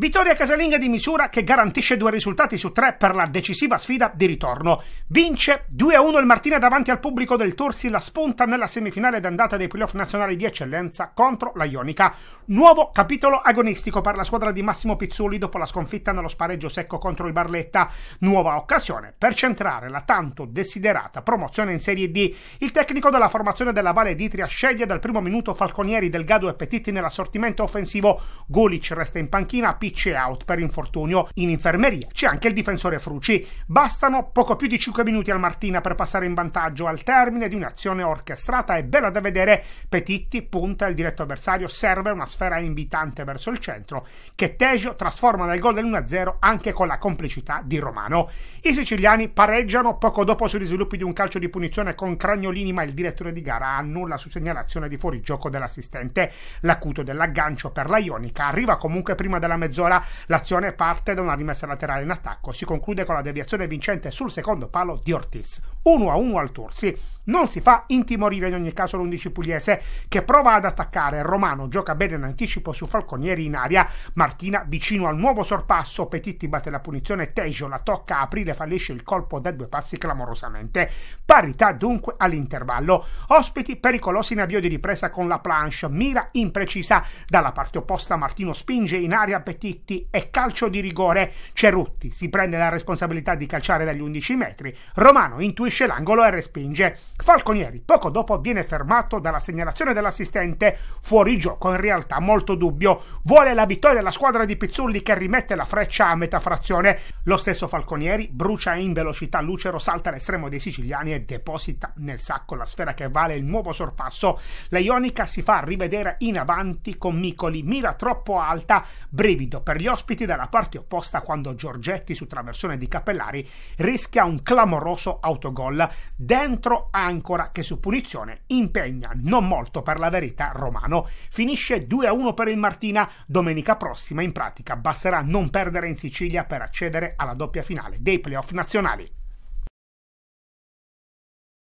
Vittoria casalinga di misura che garantisce due risultati su tre per la decisiva sfida di ritorno. Vince 2-1 il Martina davanti al pubblico del Torsi la spunta nella semifinale d'andata dei playoff nazionali di eccellenza contro la Ionica. Nuovo capitolo agonistico per la squadra di Massimo Pizzulli dopo la sconfitta nello spareggio secco contro il Barletta. Nuova occasione per centrare la tanto desiderata promozione in Serie D. Il tecnico della formazione della Valle d'Itria sceglie dal primo minuto Falconieri, Delgado e Petitti nell'assortimento offensivo. Golic resta in panchina, Pi Ghezzi c'è out per infortunio in infermeria. C'è anche il difensore Fruci. Bastano poco più di 5 minuti al Martina per passare in vantaggio al termine di un'azione orchestrata e bella da vedere. Petitti punta il diretto avversario, serve una sfera invitante verso il centro che Tejo trasforma nel gol del 1-0 anche con la complicità di Romano. I siciliani pareggiano poco dopo sugli sviluppi di un calcio di punizione con Cragnolini, ma il direttore di gara annulla su segnalazione di fuorigioco dell'assistente. L'acuto dell'aggancio per la Ionica arriva comunque prima della mezz'ora mezz'ora l'azione parte da una rimessa laterale in attacco. Si conclude con la deviazione vincente sul secondo palo di Ortiz. 1 a 1 al Tursi. Non si fa intimorire in ogni caso l'11 pugliese che prova ad attaccare. Romano gioca bene in anticipo su Falconieri in aria. Martina vicino al nuovo sorpasso. Petitti batte la punizione. Tejo la tocca. Aprile fallisce il colpo da due passi clamorosamente. Parità dunque all'intervallo. Ospiti pericolosi in avvio di ripresa con la planche. Mira imprecisa. Dalla parte opposta Martino spinge in aria Petitti e calcio di rigore. Cerutti si prende la responsabilità di calciare dagli 11 metri. Romano intuisce subisce l'angolo e respinge. Falconieri poco dopo viene fermato dalla segnalazione dell'assistente, fuori gioco in realtà molto dubbio. Vuole la vittoria della squadra di Pizzulli che rimette la freccia a metà frazione. Lo stesso Falconieri brucia in velocità Lucero, salta all'estremo dei siciliani e deposita nel sacco la sfera che vale il nuovo sorpasso. La Ionica si fa rivedere in avanti con Micoli, mira troppo alta, brivido per gli ospiti dalla parte opposta quando Giorgetti su traversone di Cappellari rischia un clamoroso autogol gol dentro Ancora che su punizione impegna non molto per la verità Romano. Finisce 2-1 per il Martina, domenica prossima in pratica basterà non perdere in Sicilia per accedere alla doppia finale dei playoff nazionali.